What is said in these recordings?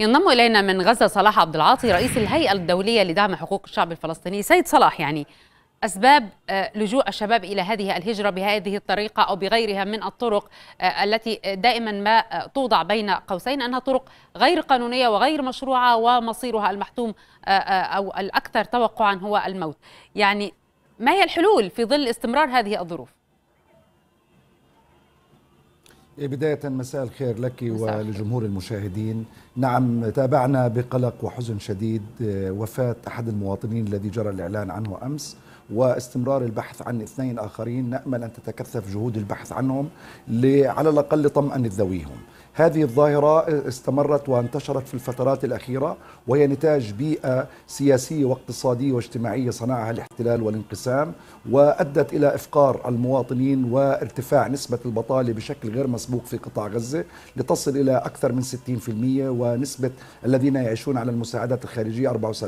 ينضم الينا من غزه صلاح عبد العاطي رئيس الهيئه الدوليه لدعم حقوق الشعب الفلسطيني سيد صلاح يعني اسباب آه، لجوء الشباب الى هذه الهجره بهذه الطريقه او بغيرها من الطرق آه، التي دائما ما آه، توضع بين قوسين انها طرق غير قانونيه وغير مشروعه ومصيرها المحتوم او الاكثر توقعا هو الموت يعني ما هي الحلول في ظل استمرار هذه الظروف بداية مساء الخير لك ولجمهور المشاهدين نعم تابعنا بقلق وحزن شديد آه، وفاة أحد المواطنين الذي جرى الإعلان عنه أمس واستمرار البحث عن اثنين آخرين نأمل أن تتكثف جهود البحث عنهم على الأقل طمأن ذويهم هذه الظاهرة آه، استمرت وانتشرت في الفترات الأخيرة وهي نتاج بيئة سياسية واقتصادية واجتماعية صنعها الاحتلال والانقسام وأدت إلى إفقار المواطنين وارتفاع نسبة البطالة بشكل غير مسبوق المسبوق في قطاع غزة لتصل إلى أكثر من 60% ونسبة الذين يعيشون على المساعدات الخارجية 74%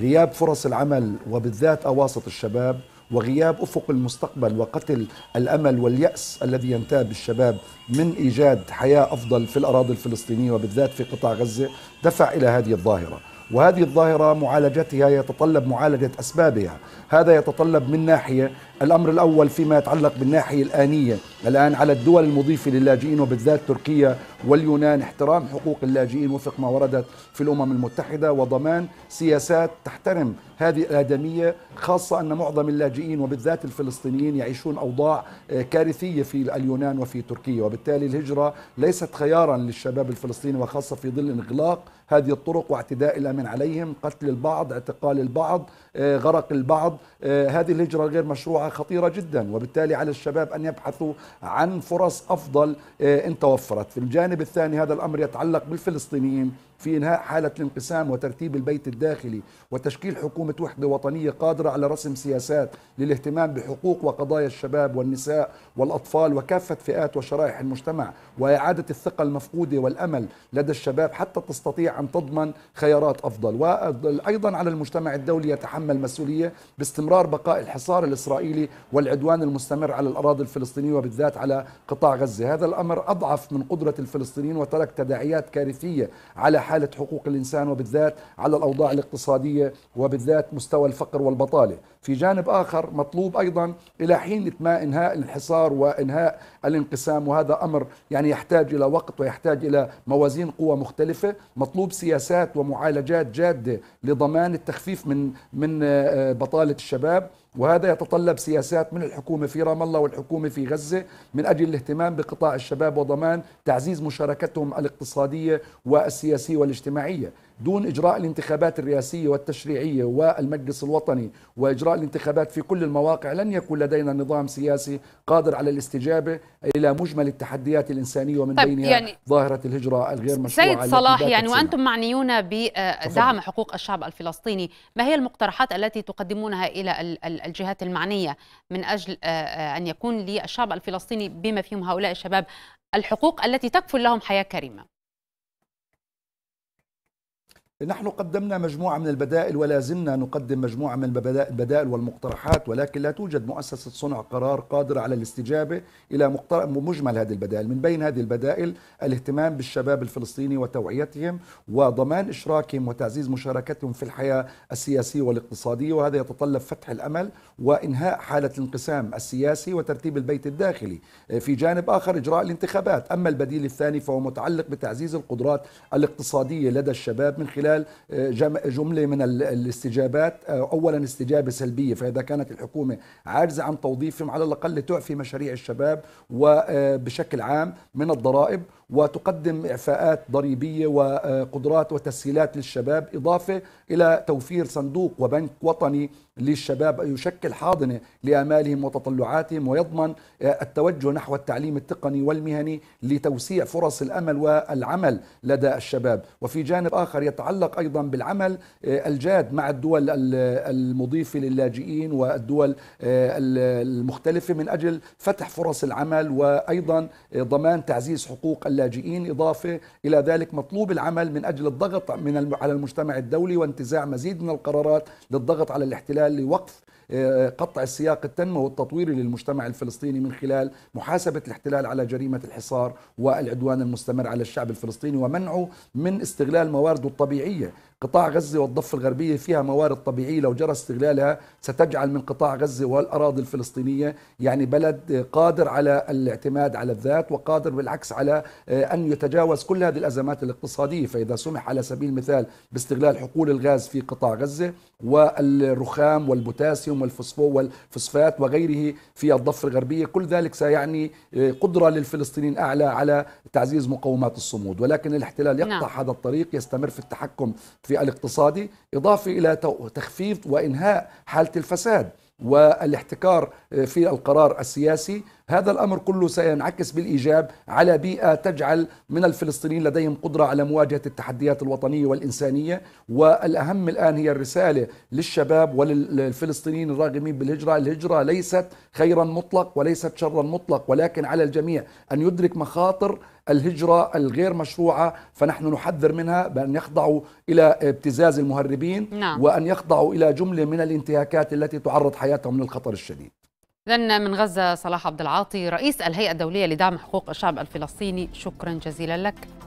غياب فرص العمل وبالذات أواسط الشباب وغياب افق المستقبل وقتل الامل والياس الذي ينتاب الشباب من ايجاد حياه افضل في الاراضي الفلسطينيه وبالذات في قطاع غزه دفع الى هذه الظاهره وهذه الظاهرة معالجتها يتطلب معالجة أسبابها هذا يتطلب من ناحية الأمر الأول فيما يتعلق بالناحية الآنية الآن على الدول المضيفة للاجئين وبالذات تركيا واليونان احترام حقوق اللاجئين وفق ما وردت في الأمم المتحدة وضمان سياسات تحترم هذه الآدمية خاصة أن معظم اللاجئين وبالذات الفلسطينيين يعيشون أوضاع آه، كارثية في اليونان وفي تركيا وبالتالي الهجرة ليست خيارا للشباب الفلسطيني وخاصة في ظل انغلاق هذه الطرق واعتداء الأمن عليهم قتل البعض اعتقال البعض آه، غرق البعض آه، هذه الهجرة غير مشروعة خطيرة جدا وبالتالي على الشباب أن يبحثوا عن فرص أفضل آه، إن توفرت في الجانب الثاني هذا الأمر يتعلق بالفلسطينيين في إنهاء حالة الانقسام وترتيب البيت الداخلي وتشكيل حكومة وحدة وطنية قادرة على رسم سياسات للاهتمام بحقوق وقضايا الشباب والنساء والأطفال وكافة فئات وشرائح المجتمع وإعادة الثقة المفقودة والأمل لدى الشباب حتى تستطيع أن تضمن خيارات أفضل وأيضا على المجتمع الدولي يتحمل مسؤولية باستمرار بقاء الحصار الإسرائيلي الإسرائيلي والعدوان المستمر على الأراضي الفلسطينية وبالذات على قطاع غزة هذا الأمر أضعف من قدرة الفلسطينيين وترك تداعيات كارثية على حالة حقوق الإنسان وبالذات على الأوضاع الاقتصادية وبالذات مستوى الفقر والبطالة في جانب آخر مطلوب أيضا إلى حين ما إنهاء الحصار وإنهاء الانقسام وهذا أمر يعني يحتاج إلى وقت ويحتاج إلى موازين قوى مختلفة مطلوب سياسات ومعالجات جادة لضمان التخفيف من من آه، بطالة الشباب وهذا يتطلب سياسات من الحكومة في رام الله والحكومة في غزة من أجل الاهتمام بقطاع الشباب وضمان تعزيز مشاركتهم الاقتصادية والسياسية والاجتماعية دون إجراء الانتخابات الرئاسية والتشريعية والمجلس الوطني وإجراء الانتخابات في كل المواقع لن يكون لدينا نظام سياسي قادر على الاستجابة إلى مجمل التحديات الإنسانية ومن طيب بينها يعني ظاهرة الهجرة الغير مشروعة سيد صلاح يعني وأنتم معنيون بدعم حقوق الشعب الفلسطيني ما هي المقترحات التي تقدمونها إلى الجهات المعنية من أجل آه، آه، أن يكون للشعب الفلسطيني بما فيهم هؤلاء الشباب الحقوق التي تكفل لهم حياة كريمة نحن قدمنا مجموعة من البدائل ولا زلنا نقدم مجموعة من البدائل والمقترحات ولكن لا توجد مؤسسة صنع قرار قادرة على الاستجابة إلى مجمل هذه البدائل من بين هذه البدائل الاهتمام بالشباب الفلسطيني وتوعيتهم وضمان إشراكهم وتعزيز مشاركتهم في الحياة السياسية والاقتصادية وهذا يتطلب فتح الأمل وإنهاء حالة الانقسام السياسي وترتيب البيت الداخلي في جانب آخر إجراء الانتخابات أما البديل الثاني فهو متعلق بتعزيز القدرات الاقتصادية لدى الشباب من خلال خلال آه، جمله من الاستجابات آه، اولا استجابه سلبيه فاذا كانت الحكومه عاجزه عن توظيفهم على الاقل تعفي مشاريع الشباب وبشكل آه، عام من الضرائب وتقدم إعفاءات ضريبية وقدرات وتسهيلات للشباب إضافة إلى توفير صندوق وبنك وطني للشباب يشكل حاضنة لآمالهم وتطلعاتهم ويضمن آه، التوجه نحو التعليم التقني والمهني لتوسيع فرص الأمل والعمل لدى الشباب وفي جانب آخر يتعلق أيضا بالعمل آه، الجاد مع الدول المضيفة للاجئين والدول آه، المختلفة من أجل فتح فرص العمل وأيضا ضمان تعزيز حقوق اللاجئين إضافة إلى ذلك مطلوب العمل من أجل الضغط من على المجتمع الدولي وانتزاع مزيد من القرارات للضغط على الاحتلال لوقف قطع السياق التنموي والتطويري للمجتمع الفلسطيني من خلال محاسبة الاحتلال على جريمة الحصار والعدوان المستمر على الشعب الفلسطيني ومنعه من استغلال موارده الطبيعية قطاع غزة والضفة الغربية فيها موارد طبيعية لو جرى استغلالها ستجعل من قطاع غزة والأراضي الفلسطينية يعني بلد قادر على الاعتماد على الذات وقادر بالعكس على آه، أن يتجاوز كل هذه الأزمات الاقتصادية فإذا سمح على سبيل المثال باستغلال حقول الغاز في قطاع غزة والرخام والبوتاسيوم الكالسيوم والفوسفات وغيره في الضفة الغربية كل ذلك سيعني آه، قدرة للفلسطينيين أعلى على تعزيز مقومات الصمود ولكن الاحتلال يقطع نعم. هذا الطريق يستمر في التحكم في الاقتصادي إضافة إلى تخفيف وإنهاء حالة الفساد والاحتكار آه، في القرار السياسي هذا الأمر كله سينعكس بالإيجاب على بيئة تجعل من الفلسطينيين لديهم قدرة على مواجهة التحديات الوطنية والإنسانية والأهم الآن هي الرسالة للشباب وللفلسطينيين الراغمين بالهجرة الهجرة ليست خيرا مطلق وليست شرا مطلق ولكن على الجميع أن يدرك مخاطر الهجرة الغير مشروعة فنحن نحذر منها بأن يخضعوا إلى ابتزاز المهربين نعم. وأن يخضعوا إلى جملة من الانتهاكات التي تعرض حياتهم للخطر الشديد إذا من غزة صلاح عبد العاطي رئيس الهيئة الدولية لدعم حقوق الشعب الفلسطيني شكرا جزيلا لك